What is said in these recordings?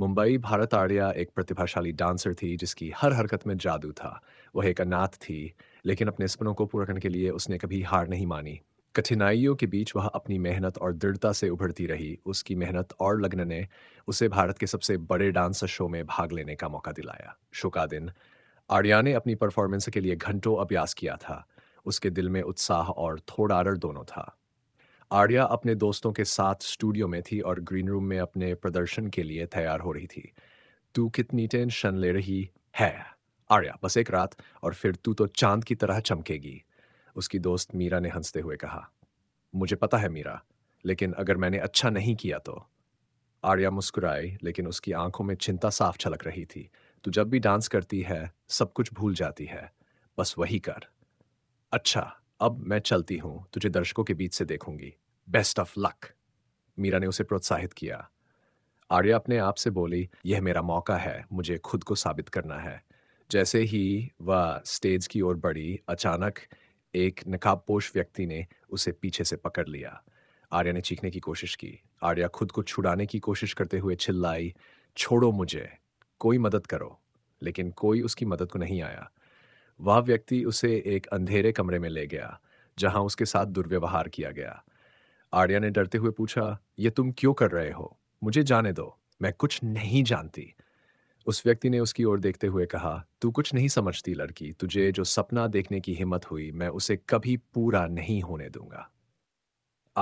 मुंबई भारत आर्या एक प्रतिभाशाली डांसर थी जिसकी हर हरकत में जादू था वह एक अनाथ थी लेकिन अपने सपनों को पूरा करने के लिए उसने कभी हार नहीं मानी कठिनाइयों के बीच वह अपनी मेहनत और दृढ़ता से उभरती रही उसकी मेहनत और लगन ने उसे भारत के सबसे बड़े डांस शो में भाग लेने का मौका दिलाया शो का दिन आर्या ने अपनी परफॉर्मेंस के लिए घंटों अभ्यास किया था उसके दिल में उत्साह और थोड़ा आडर दोनों था आर्या अपने दोस्तों के साथ स्टूडियो में थी और ग्रीन रूम में अपने प्रदर्शन के लिए तैयार हो रही थी तू कितनी टेंशन ले रही है आर्या बस एक रात और फिर तू तो चांद की तरह चमकेगी उसकी दोस्त मीरा ने हंसते हुए कहा मुझे पता है मीरा लेकिन अगर मैंने अच्छा नहीं किया तो आर्या मुस्कुराई लेकिन उसकी आंखों में चिंता साफ छलक रही थी तू जब भी डांस करती है सब कुछ भूल जाती है बस वही कर अच्छा अब मैं चलती हूं तुझे दर्शकों के बीच से देखूंगी बेस्ट ऑफ लक मीरा ने उसे प्रोत्साहित किया आर्या अपने आप से बोली यह मेरा मौका है मुझे खुद को साबित करना है जैसे ही वह स्टेज की ओर बढ़ी अचानक एक नकाबपोष व्यक्ति ने उसे पीछे से पकड़ लिया आर्या ने चीखने की कोशिश की आर्या खुद को छुड़ाने की कोशिश करते हुए चिल्लाई छोड़ो मुझे कोई मदद करो लेकिन कोई उसकी मदद को नहीं आया वह व्यक्ति उसे एक अंधेरे कमरे में ले गया जहां उसके साथ दुर्व्यवहार किया गया आर्या ने डरते हुए पूछा ये तुम क्यों कर रहे हो मुझे जाने दो मैं कुछ नहीं जानती उस व्यक्ति ने उसकी ओर देखते हुए कहा तू कुछ नहीं समझती लड़की तुझे जो सपना देखने की हिम्मत हुई मैं उसे कभी पूरा नहीं होने दूंगा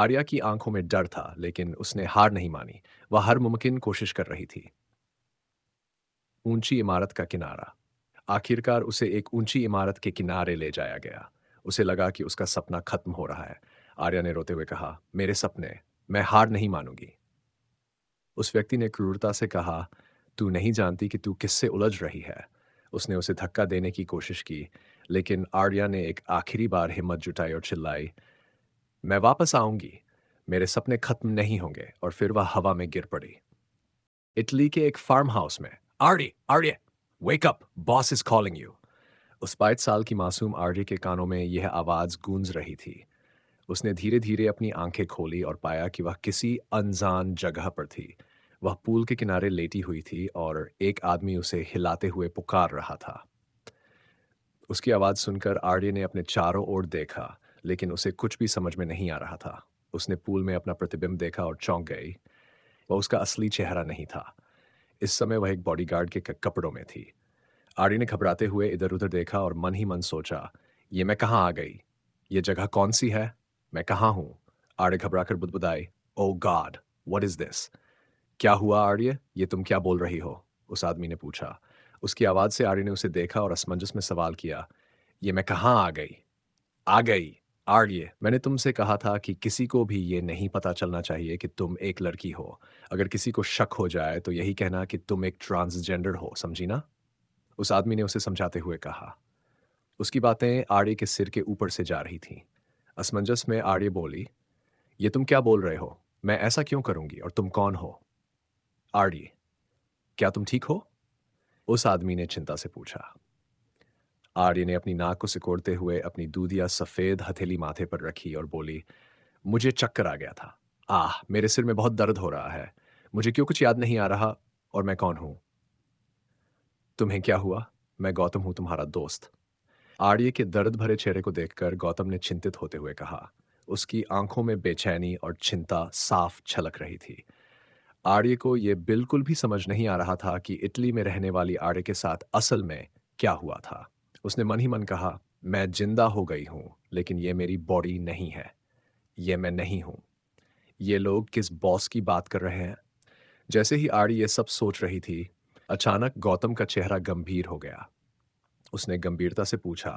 आर्या की आंखों में डर था लेकिन उसने हार नहीं मानी वह हर मुमकिन कोशिश कर रही थी ऊंची इमारत का किनारा आखिरकार उसे एक ऊंची इमारत के किनारे ले जाया गया उसे लगा कि उसका सपना खत्म हो रहा है आर्या ने रोते हुए कहा मेरे सपने मैं हार नहीं मानूंगी उस व्यक्ति ने क्रूरता से कहा तू नहीं जानती कि तू किससे उलझ रही है उसने उसे धक्का देने की कोशिश की लेकिन आर्या ने एक आखिरी बार हिम्मत जुटाई और चिल्लाई मैं वापस आऊंगी मेरे सपने खत्म नहीं होंगे और फिर वह हवा में गिर पड़ी इटली के एक फार्म हाउस में आर्डी Arya Wake up, boss is calling you. उस पाँच साल की मासूम आरजे के कानों में यह आवाज़ गूंज रही थी उसने धीरे धीरे अपनी आंखें खोली और पाया कि वह किसी अनजान जगह पर थी वह पूल के किनारे लेटी हुई थी और एक आदमी उसे हिलाते हुए पुकार रहा था उसकी आवाज़ सुनकर आर्य ने अपने चारों ओर देखा लेकिन उसे कुछ भी समझ में नहीं आ रहा था उसने पूल में अपना प्रतिबिंब देखा और चौंक गई वह उसका असली चेहरा नहीं था इस समय वह एक बॉडीगार्ड के कपड़ों में थी आर्य ने घबराते हुए इधर उधर देखा और मन ही मन सोचा ये मैं कहाँ आ गई ये जगह कौन सी है मैं कहाँ हूँ आर्य कर बुदबुदाई ओ गाड वट इज दिस क्या हुआ आर्य ये तुम क्या बोल रही हो उस आदमी ने पूछा उसकी आवाज से आर्य ने उसे देखा और असमंजस में सवाल किया ये मैं कहाँ आ गई आ गई आर्य मैंने तुमसे कहा था कि किसी को भी ये नहीं पता चलना चाहिए कि तुम एक लड़की हो अगर किसी को शक हो जाए तो यही कहना कि तुम एक ट्रांसजेंडर हो समझी ना उस आदमी ने उसे समझाते हुए कहा उसकी बातें आर्य के सिर के ऊपर से जा रही थीं असमंजस में आर्य बोली ये तुम क्या बोल रहे हो मैं ऐसा क्यों करूंगी और तुम कौन हो आर्य क्या तुम ठीक हो उस आदमी ने चिंता से पूछा आर्य ने अपनी नाक को सिकोड़ते हुए अपनी दूधिया सफ़ेद हथेली माथे पर रखी और बोली मुझे चक्कर आ गया था आह मेरे सिर में बहुत दर्द हो रहा है मुझे क्यों कुछ याद नहीं आ रहा और मैं कौन हूं तुम्हें क्या हुआ मैं गौतम हूं तुम्हारा दोस्त आर्य के दर्द भरे चेहरे को देखकर गौतम ने चिंतित होते हुए कहा उसकी आंखों में बेचैनी और चिंता साफ छलक रही थी आर्य को यह बिल्कुल भी समझ नहीं आ रहा था कि इटली में रहने वाली आर्य के साथ असल में क्या हुआ था उसने मन ही मन कहा मैं जिंदा हो गई हूं लेकिन ये मेरी बॉडी नहीं है ये मैं नहीं हूं ये लोग किस बॉस की बात कर रहे हैं जैसे ही आड़ी ये सब सोच रही थी अचानक गौतम का चेहरा गंभीर हो गया उसने गंभीरता से पूछा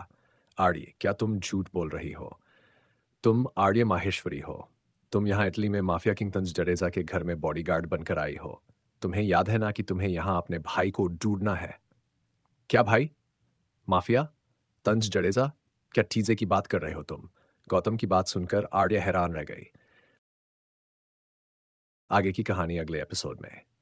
आड़ी क्या तुम झूठ बोल रही हो तुम आर्य माहेश्वरी हो तुम यहां इटली में माफिया किंगतंज जडेजा के घर में बॉडीगार्ड बनकर आई हो तुम्हें याद है ना कि तुम्हें यहां अपने भाई को डूडना है क्या भाई माफिया तंज जडेजा क्या टीजे की बात कर रहे हो तुम गौतम की बात सुनकर आर्या हैरान रह गई आगे की कहानी अगले एपिसोड में